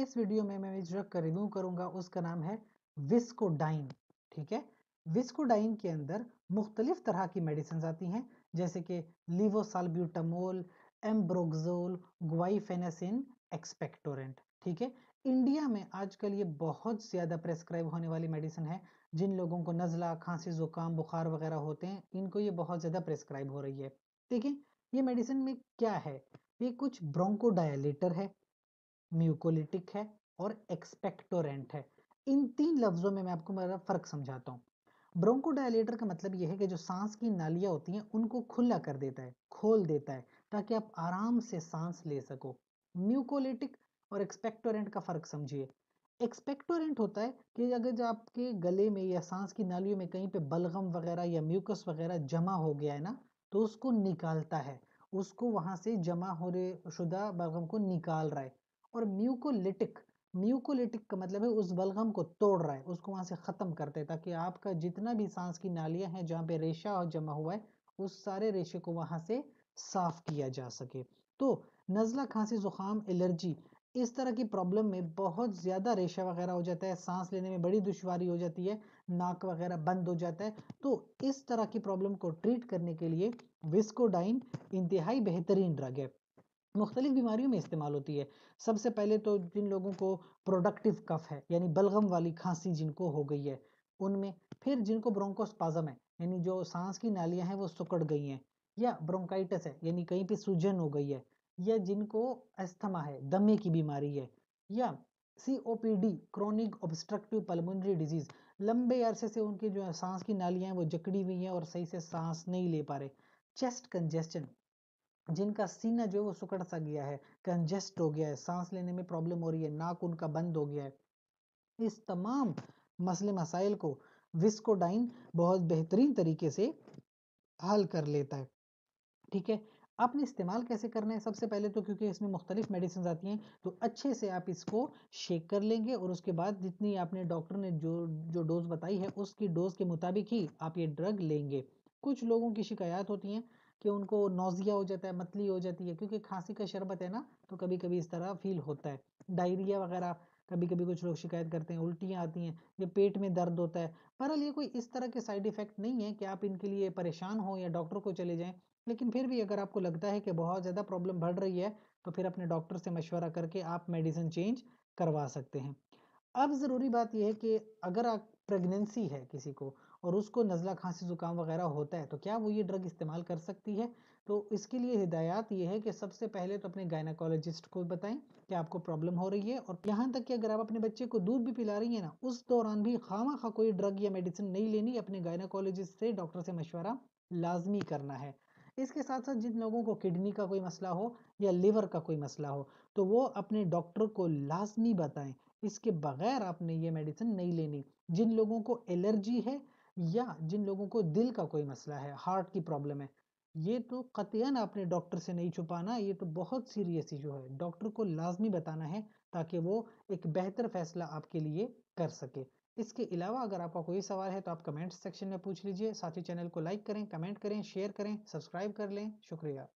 इस वीडियो में मैं जो रिव्यू करूंगा उसका नाम है विस्कोडाइन ठीक है विस्कोडाइन के अंदर मुख्तलिफ तरह की मेडिसिन आती हैं जैसे कि लिवोसालब्यूटामोल एम्ब्रोगजोल ग्वाइफेनासिन एक्सपेक्टोरेंट ठीक है इंडिया में आजकल ये बहुत ज़्यादा प्रेस्क्राइब होने वाली मेडिसिन है जिन लोगों को नज़ला खांसी ज़ुकाम बुखार वगैरह होते हैं इनको ये बहुत ज़्यादा प्रेस्क्राइब हो रही है ठीक है ये मेडिसिन में क्या है ये कुछ ब्रोंकोडायलेटर है म्यूकोलिटिक है और एक्सपेक्टोरेंट है इन तीन लफ्जों में मैं आपको मेरा फर्क समझाता हूँ ब्रोंकोडायलेटर का मतलब यह है कि जो सांस की नालियाँ होती हैं उनको खुला कर देता है खोल देता है ताकि आप आराम से सांस ले सको म्यूकोलिटिक और एक्सपेक्टोरेंट का फर्क समझिए एक्सपेक्टोरेंट होता है कि अगर जो आपके गले में या सांस की नालियों में कहीं पे बलगम वगैरह या म्यूकस वगैरह जमा हो गया है ना तो उसको निकालता है उसको वहाँ से जमा हो रहे शुदा बलगम को निकाल रहा है और म्यूकोलिटिक म्यूकोलिटिक का मतलब है उस बलगम को तोड़ रहा है उसको वहाँ से ख़त्म करते हैं ताकि आपका जितना भी सांस की नालियाँ हैं जहाँ पे रेशा जमा हुआ है उस सारे रेशे को वहाँ से साफ किया जा सके तो नज़ला खांसी ज़ुकाम एलर्जी इस तरह की प्रॉब्लम में बहुत ज़्यादा रेशा वगैरह हो जाता है सांस लेने में बड़ी दुशारी हो जाती है नाक वगैरह बंद हो जाता है तो इस तरह की प्रॉब्लम को ट्रीट करने के लिए विस्कोडाइन इंतहाई बेहतरीन ड्रग है मुख्तलिफ बीमारियों में इस्तेमाल होती है सबसे पहले तो जिन लोगों को प्रोडक्टिव कफ है यानी बलगम वाली खांसी जिनको हो गई है उनमें फिर जिनको ब्रोंकोस्पाजम है यानी जो सांस की नालियां हैं वो सुकड़ गई हैं या ब्रोंकाइटिस है यानी कहीं पे सूजन हो गई है या जिनको अस्थमा है दमे की बीमारी है या C O P D chronic obstructive pulmonary disease लंबे अरसे से उनकी जो सांस की नालियाँ हैं वो जकड़ी हुई हैं और सही से सांस नहीं ले पा रहे चेस्ट कंजेस्टन जिनका सीना जो है वो सुकड़ सा गया है कंजेस्ट हो गया है सांस लेने में प्रॉब्लम हो रही है नाक उनका बंद हो गया है इस तमाम मसले मसाइल को विस्कोडाइन बहुत बेहतरीन तरीके से हल कर लेता है ठीक है आपने इस्तेमाल कैसे करना है सबसे पहले तो क्योंकि इसमें मुख्तलिफ मेडिसिन आती हैं तो अच्छे से आप इसको शेक कर लेंगे और उसके बाद जितनी आपने डॉक्टर ने जो जो डोज बताई है उसकी डोज के मुताबिक ही आप ये ड्रग लेंगे कुछ लोगों की शिकायत होती हैं कि उनको नोज़िया हो जाता है मतली हो जाती है क्योंकि खांसी का शरबत है ना तो कभी कभी इस तरह फील होता है डायरिया वगैरह कभी कभी कुछ लोग शिकायत करते हैं उल्टियाँ आती हैं या पेट में दर्द होता है बहरहाल ये कोई इस तरह के साइड इफ़ेक्ट नहीं है कि आप इनके लिए परेशान हो या डॉक्टर को चले जाएँ लेकिन फिर भी अगर आपको लगता है कि बहुत ज़्यादा प्रॉब्लम बढ़ रही है तो फिर अपने डॉक्टर से मशवरा करके आप मेडिसिन चेंज करवा सकते हैं अब ज़रूरी बात यह है कि अगर आप प्रेगनेंसी है किसी को और उसको नज़ला खांसी ज़ुकाम वगैरह होता है तो क्या वो ये ड्रग इस्तेमाल कर सकती है तो इसके लिए हिदायत ये है कि सबसे पहले तो अपने गायनाकोलॉजिस्ट को बताएं कि आपको प्रॉब्लम हो रही है और यहाँ तक कि अगर आप अपने बच्चे को दूध भी पिला रही हैं ना उस दौरान भी खामा खा कोई ड्रग या मेडिसिन नहीं लेनी अपने गायनाकोलॉजिस्ट से डॉक्टर से मशवरा लाजमी करना है इसके साथ साथ जिन लोगों को किडनी का कोई मसला हो या लिवर का कोई मसला हो तो वो अपने डॉक्टर को लाजमी बताएं इसके बगैर आपने ये मेडिसिन नहीं लेनी जिन लोगों को एलर्जी है या जिन लोगों को दिल का कोई मसला है हार्ट की प्रॉब्लम है ये तो कतयन आपने डॉक्टर से नहीं छुपाना ये तो बहुत सीरियस इशू है डॉक्टर को लाजमी बताना है ताकि वो एक बेहतर फैसला आपके लिए कर सके इसके अलावा अगर आपका कोई सवाल है तो आप कमेंट सेक्शन में पूछ लीजिए साथ ही चैनल को लाइक करें कमेंट करें शेयर करें सब्सक्राइब कर लें शुक्रिया